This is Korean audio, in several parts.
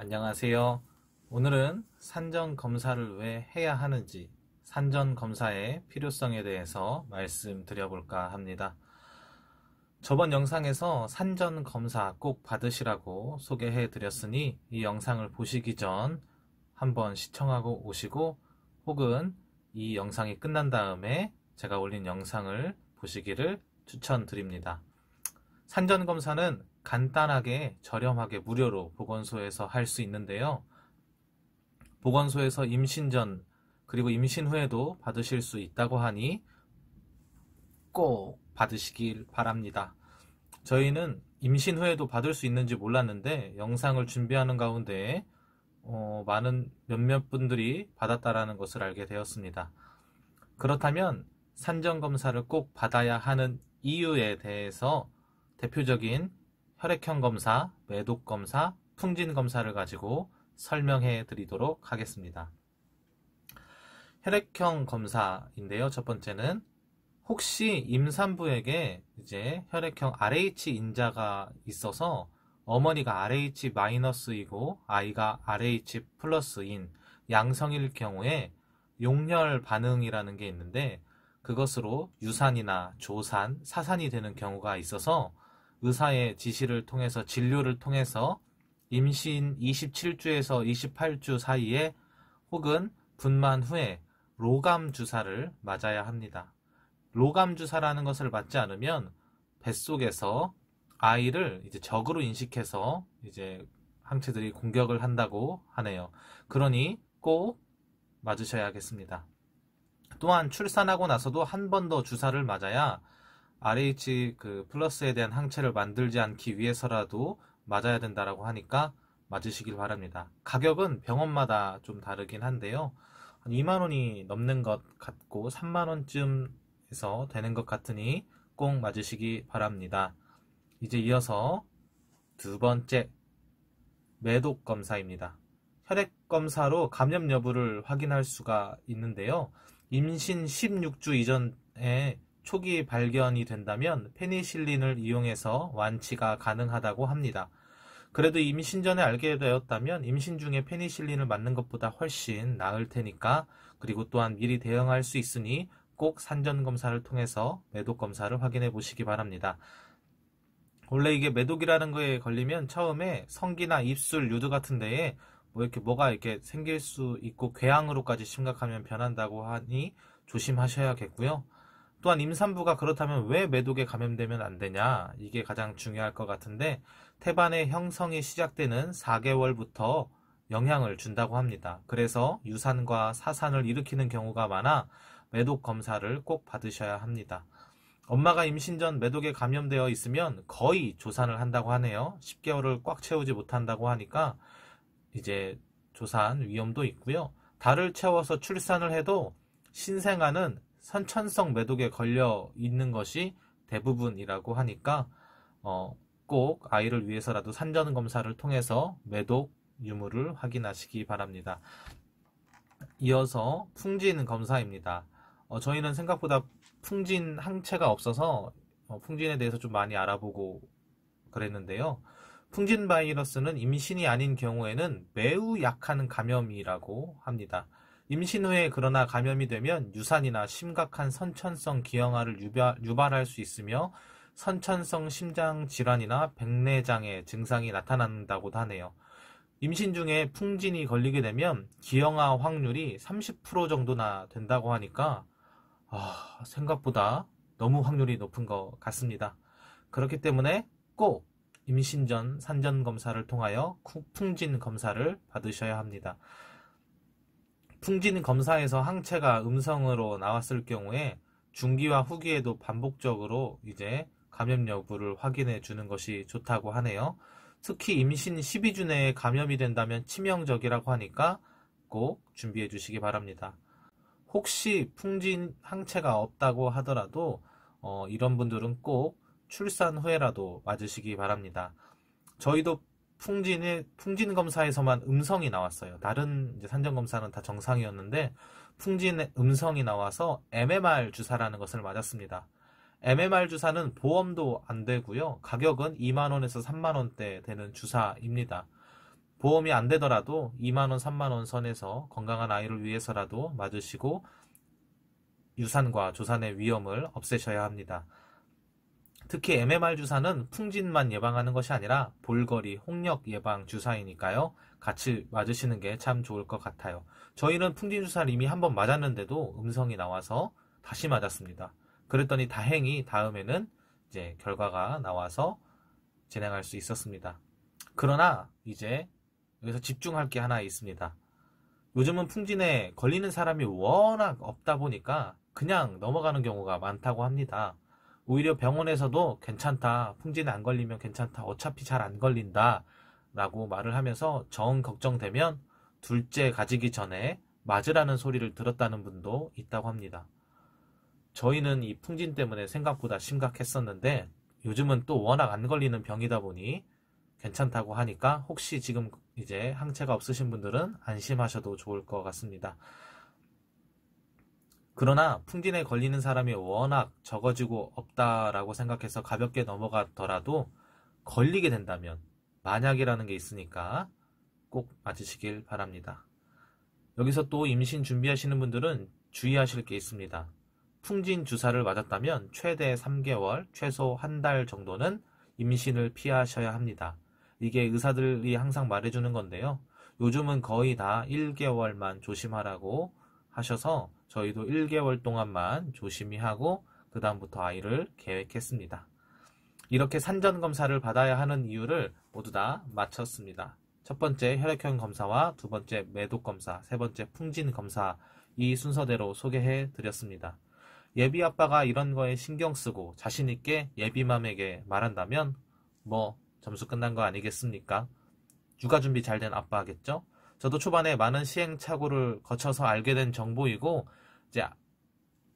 안녕하세요. 오늘은 산전 검사를 왜 해야 하는지, 산전 검사의 필요성에 대해서 말씀드려볼까 합니다. 저번 영상에서 산전 검사 꼭 받으시라고 소개해 드렸으니 이 영상을 보시기 전 한번 시청하고 오시고 혹은 이 영상이 끝난 다음에 제가 올린 영상을 보시기를 추천드립니다. 산전검사는 간단하게 저렴하게 무료로 보건소에서 할 수 있는데요. 보건소에서 임신 전 그리고 임신 후에도 받으실 수 있다고 하니 꼭 받으시길 바랍니다. 저희는 임신 후에도 받을 수 있는지 몰랐는데 영상을 준비하는 가운데 어, 많은 몇몇 분들이 받았다라는 것을 알게 되었습니다. 그렇다면 산전검사를 꼭 받아야 하는 이유에 대해서 대표적인 혈액형 검사, 매독 검사, 풍진 검사를 가지고 설명해 드리도록 하겠습니다. 혈액형 검사인데요. 첫 번째는 혹시 임산부에게 이제 혈액형 RH 인자가 있어서 어머니가 RH 마이너스이고 아이가 RH 플러스인 양성일 경우에 용혈 반응이라는 게 있는데 그것으로 유산이나 조산, 사산이 되는 경우가 있어서 의사의 지시를 통해서 진료를 통해서 임신 27주에서 28주 사이에 혹은 분만 후에 로감 주사를 맞아야 합니다. 로감 주사라는 것을 맞지 않으면 뱃속에서 아이를 이제 적으로 인식해서 이제 항체들이 공격을 한다고 하네요. 그러니 꼭 맞으셔야겠습니다. 또한 출산하고 나서도 한 번 더 주사를 맞아야 RH 그 플러스에 대한 항체를 만들지 않기 위해서라도 맞아야 된다라고 하니까 맞으시길 바랍니다. 가격은 병원마다 좀 다르긴 한데요. 한 2만 원이 넘는 것 같고 3만 원쯤에서 되는 것 같으니 꼭 맞으시기 바랍니다. 이제 이어서 두 번째 매독 검사입니다. 혈액 검사로 감염 여부를 확인할 수가 있는데요. 임신 16주 이전에 초기 발견이 된다면 페니실린을 이용해서 완치가 가능하다고 합니다. 그래도 임신 전에 알게 되었다면 임신 중에 페니실린을 맞는 것보다 훨씬 나을 테니까 그리고 또한 미리 대응할 수 있으니 꼭 산전 검사를 통해서 매독 검사를 확인해 보시기 바랍니다. 원래 이게 매독이라는 거에 걸리면 처음에 성기나 입술, 유두 같은 데에 뭐 이렇게 뭐가 이렇게 생길 수 있고 궤양으로까지 심각하면 변한다고 하니 조심하셔야겠고요. 또한 임산부가 그렇다면 왜 매독에 감염되면 안 되냐? 이게 가장 중요할 것 같은데 태반의 형성이 시작되는 4개월부터 영향을 준다고 합니다. 그래서 유산과 사산을 일으키는 경우가 많아 매독 검사를 꼭 받으셔야 합니다. 엄마가 임신 전 매독에 감염되어 있으면 거의 조산을 한다고 하네요. 10개월을 꽉 채우지 못한다고 하니까 이제 조산 위험도 있고요. 달을 채워서 출산을 해도 신생아는 선천성 매독에 걸려 있는 것이 대부분이라고 하니까 어, 꼭 아이를 위해서라도 산전 검사를 통해서 매독 유무를 확인하시기 바랍니다. 이어서 풍진 검사입니다. 어, 저희는 생각보다 풍진 항체가 없어서 어, 풍진에 대해서 좀 많이 알아보고 그랬는데요. 풍진 바이러스는 임신이 아닌 경우에는 매우 약한 감염이라고 합니다. 임신 후에 그러나 감염이 되면 유산이나 심각한 선천성 기형아를 유발할 수 있으며 선천성 심장 질환이나 백내장의 증상이 나타난다고도 하네요. 임신 중에 풍진이 걸리게 되면 기형아 확률이 30% 정도나 된다고 하니까 아, 생각보다 너무 확률이 높은 것 같습니다. 그렇기 때문에 꼭 임신 전 산전 검사를 통하여 풍진 검사를 받으셔야 합니다. 풍진 검사에서 항체가 음성으로 나왔을 경우에 중기와 후기에도 반복적으로 이제 감염 여부를 확인해 주는 것이 좋다고 하네요. 특히 임신 12주 내에 감염이 된다면 치명적이라고 하니까 꼭 준비해 주시기 바랍니다. 혹시 풍진 항체가 없다고 하더라도 어, 이런 분들은 꼭 출산 후에라도 맞으시기 바랍니다. 저희도 풍진의 풍진 검사에서만 음성이 나왔어요. 다른 산전 검사는 다 정상이었는데 풍진 의 음성이 나와서 MMR 주사라는 것을 맞았습니다. MMR 주사는 보험도 안 되고요. 가격은 2만 원에서 3만 원대 되는 주사입니다. 보험이 안 되더라도 2만 원, 3만 원 선에서 건강한 아이를 위해서라도 맞으시고 유산과 조산의 위험을 없애셔야 합니다. 특히 MMR 주사는 풍진만 예방하는 것이 아니라 볼거리, 홍역 예방 주사이니까요. 같이 맞으시는 게 참 좋을 것 같아요. 저희는 풍진 주사를 이미 한번 맞았는데도 음성이 나와서 다시 맞았습니다. 그랬더니 다행히 다음에는 이제 결과가 나와서 진행할 수 있었습니다. 그러나 이제 여기서 집중할 게 하나 있습니다. 요즘은 풍진에 걸리는 사람이 워낙 없다 보니까 그냥 넘어가는 경우가 많다고 합니다. 오히려 병원에서도 괜찮다. 풍진 안 걸리면 괜찮다. 어차피 잘 안 걸린다. 라고 말을 하면서 정 걱정되면 둘째 가지기 전에 맞으라는 소리를 들었다는 분도 있다고 합니다. 저희는 이 풍진 때문에 생각보다 심각했었는데 요즘은 또 워낙 안 걸리는 병이다 보니 괜찮다고 하니까 혹시 지금 이제 항체가 없으신 분들은 안심하셔도 좋을 것 같습니다. 그러나 풍진에 걸리는 사람이 워낙 적어지고 없다라고 생각해서 가볍게 넘어가더라도 걸리게 된다면 만약이라는 게 있으니까 꼭 맞으시길 바랍니다. 여기서 또 임신 준비하시는 분들은 주의하실 게 있습니다. 풍진 주사를 맞았다면 최대 3개월, 최소 한 달 정도는 임신을 피하셔야 합니다. 이게 의사들이 항상 말해주는 건데요. 요즘은 거의 다 1개월만 조심하라고 하셔서 저희도 1개월 동안만 조심히 하고 그 다음부터 아이를 계획했습니다. 이렇게 산전 검사를 받아야 하는 이유를 모두 다 마쳤습니다. 첫 번째 혈액형 검사와 두 번째 매독 검사, 세 번째 풍진 검사 이 순서대로 소개해 드렸습니다. 예비 아빠가 이런 거에 신경 쓰고 자신 있게 예비맘에게 말한다면 뭐 점수 끝난 거 아니겠습니까? 육아 준비 잘 된 아빠겠죠? 저도 초반에 많은 시행착오를 거쳐서 알게 된 정보이고 이제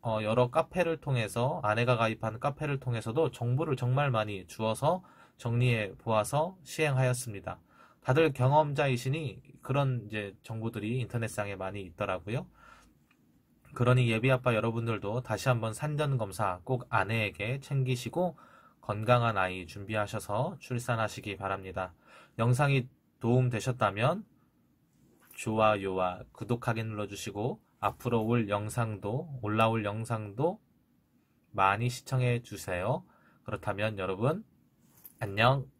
어, 여러 카페를 통해서 아내가 가입한 카페를 통해서도 정보를 정말 많이 주어서 정리해 보아서 시행하였습니다. 다들 경험자이시니 그런 이제 정보들이 인터넷상에 많이 있더라고요. 그러니 예비 아빠 여러분들도 다시 한번 산전 검사 꼭 아내에게 챙기시고 건강한 아이 준비하셔서 출산하시기 바랍니다. 영상이 도움 되셨다면 좋아요와 구독하기 눌러주시고 앞으로 올 영상도 올라올 영상도 많이 시청해 주세요. 그렇다면 여러분 안녕